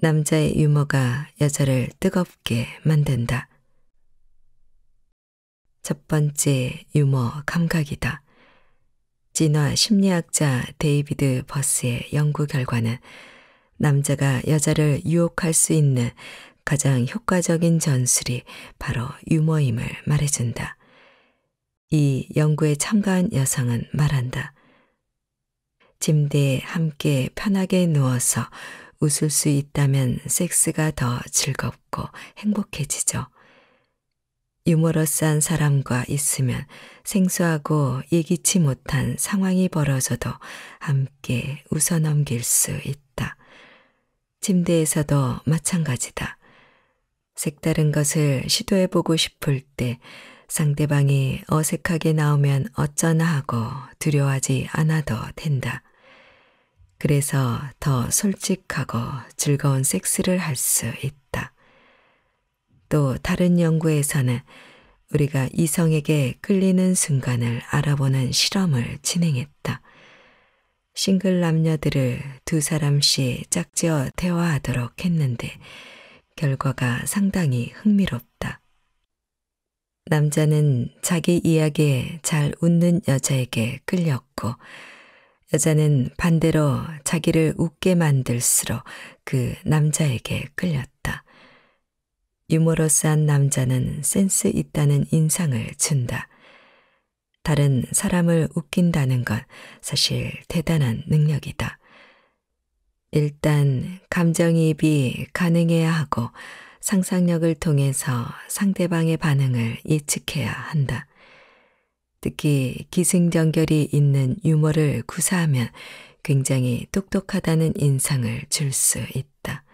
남자의 유머가 여자를 뜨겁게 만든다. 첫 번째 유머 감각이다. 진화 심리학자 데이비드 버스의 연구 결과는 남자가 여자를 유혹할 수 있는 가장 효과적인 전술이 바로 유머임을 말해준다. 이 연구에 참가한 여성은 말한다. 침대에 함께 편하게 누워서 웃을 수 있다면 섹스가 더 즐겁고 행복해지죠. 유머러스한 사람과 있으면 생소하고 예기치 못한 상황이 벌어져도 함께 웃어넘길 수 있다. 침대에서도 마찬가지다. 색다른 것을 시도해보고 싶을 때 상대방이 어색하게 나오면 어쩌나 하고 두려워하지 않아도 된다. 그래서 더 솔직하고 즐거운 섹스를 할 수 있다. 또 다른 연구에서는 우리가 이성에게 끌리는 순간을 알아보는 실험을 진행했다. 싱글 남녀들을 두 사람씩 짝지어 대화하도록 했는데 결과가 상당히 흥미롭다. 남자는 자기 이야기에 잘 웃는 여자에게 끌렸고 여자는 반대로 자기를 웃게 만들수록 그 남자에게 끌렸다. 유머러스한 남자는 센스 있다는 인상을 준다. 다른 사람을 웃긴다는 건 사실 대단한 능력이다. 일단 감정이입이 가능해야 하고 상상력을 통해서 상대방의 반응을 예측해야 한다. 특히 기승전결이 있는 유머를 구사하면 굉장히 똑똑하다는 인상을 줄 수 있다.